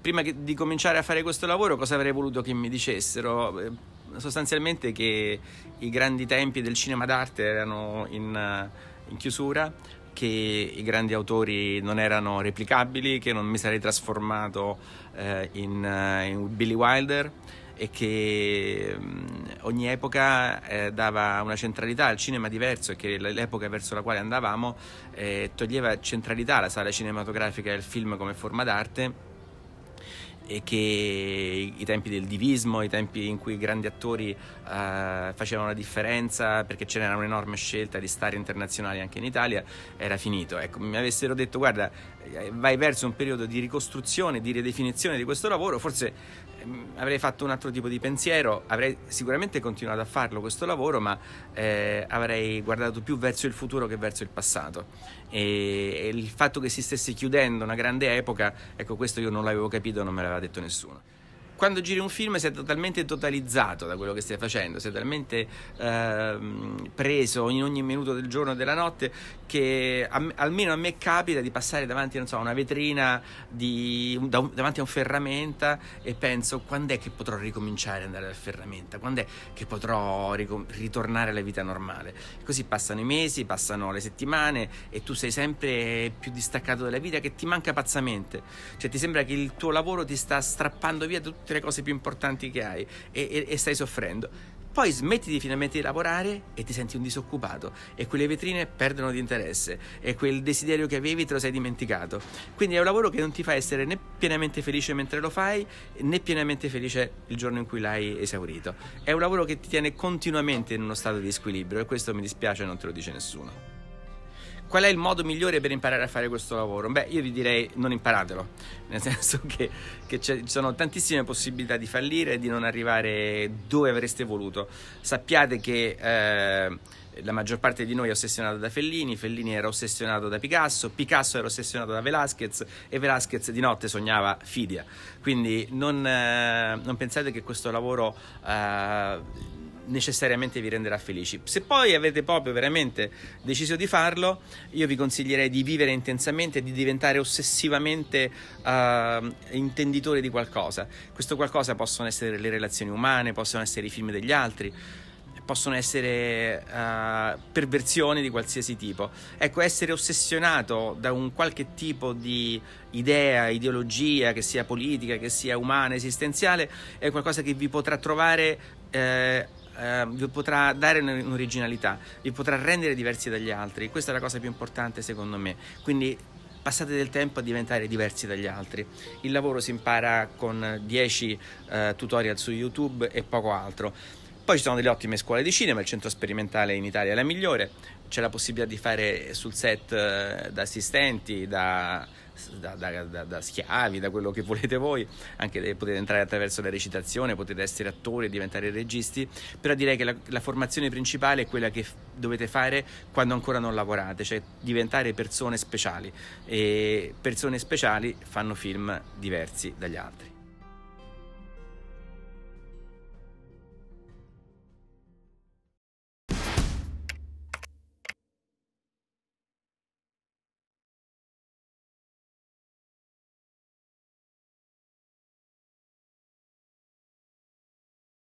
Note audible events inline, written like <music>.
prima che, di cominciare a fare questo lavoro cosa avrei voluto che mi dicessero? Eh, sostanzialmente che i grandi tempi del cinema d'arte erano in, eh, in chiusura, che i grandi autori non erano replicabili, che non mi sarei trasformato eh, in, eh, in, Billy Wilder e che mh, mm, ogni epoca eh, dava una centralità al cinema diverso e che l'epoca verso la quale andavamo eh, toglieva centralità alla sala cinematografica e al film come forma d'arte e che i tempi del divismo, i tempi in cui i grandi attori eh, facevano la differenza perché ce n'era un'enorme scelta di stare internazionali anche in Italia, era finito. Ecco, mi avessero detto guarda, eh, vai verso un periodo di ricostruzione, di ridefinizione di questo lavoro, forse Mm, avrei fatto un altro tipo di pensiero, avrei sicuramente continuato a farlo questo lavoro, ma eh, avrei guardato più verso il futuro che verso il passato. E, e, il fatto che si stesse chiudendo una grande epoca, ecco questo io non l'avevo capito, non me l'aveva detto nessuno quando giri un film sei totalmente totalizzato da quello che stai facendo, sei talmente eh, preso in ogni minuto del giorno e della notte che a, almeno a me capita di passare davanti a so, una vetrina, di, da, davanti a un ferramenta e penso quando è che potrò ricominciare ad andare al ferramenta, quando è che potrò ricom- ritornare alla vita normale. E così passano i mesi, passano le settimane e tu sei sempre più distaccato dalla vita che ti manca pazzamente, cioè ti sembra che il tuo lavoro ti sta strappando via tutto tutte le cose più importanti che hai e, e, e stai soffrendo. Poi smetti di finalmente di lavorare e ti senti un disoccupato e quelle vetrine perdono di interesse e quel desiderio che avevi te lo sei dimenticato. Quindi è un lavoro che non ti fa essere né pienamente felice mentre lo fai né pienamente felice il giorno in cui l'hai esaurito. È un lavoro che ti tiene continuamente in uno stato di squilibrio e questo mi dispiace non te lo dice nessuno. Qual è il modo migliore per imparare a fare questo lavoro? Beh, io vi direi non imparatelo, nel <laughs> senso che, che ci sono tantissime possibilità di fallire e di non arrivare dove avreste voluto. Sappiate che... Eh, la maggior parte di noi è ossessionata da Fellini, Fellini era ossessionato da Picasso, Picasso era ossessionato da Velázquez e Velázquez di notte sognava Fidia. Quindi non, eh, non pensate che questo lavoro eh, necessariamente vi renderà felici. Se poi avete proprio veramente deciso di farlo, io vi consiglierei di vivere intensamente, di diventare ossessivamente uh, intenditori di qualcosa. Questo qualcosa possono essere le relazioni umane, possono essere i film degli altri, possono essere uh, perversioni di qualsiasi tipo. Ecco, essere ossessionato da un qualche tipo di idea, ideologia, che sia politica, che sia umana, esistenziale, è qualcosa che vi potrà trovare eh, Ehm, vi potrà dare un'originalità, vi potrà rendere diversi dagli altri. Questa è la cosa più importante secondo me. Quindi passate del tempo a diventare diversi dagli altri. Il lavoro si impara con 10 eh, tutorial su YouTube e poco altro. Poi ci sono delle ottime scuole di cinema, il centro sperimentale in Italia è la migliore, c'è la possibilità di fare sul set eh, da assistenti, da, da, da, da schiavi, da quello che <laughs> volete voi, anche potete entrare attraverso la recitazione, potete essere attori, diventare registi, però direi che la, la formazione principale è quella che f- dovete fare quando ancora non lavorate, cioè diventare persone speciali e persone speciali fanno film diversi dagli altri.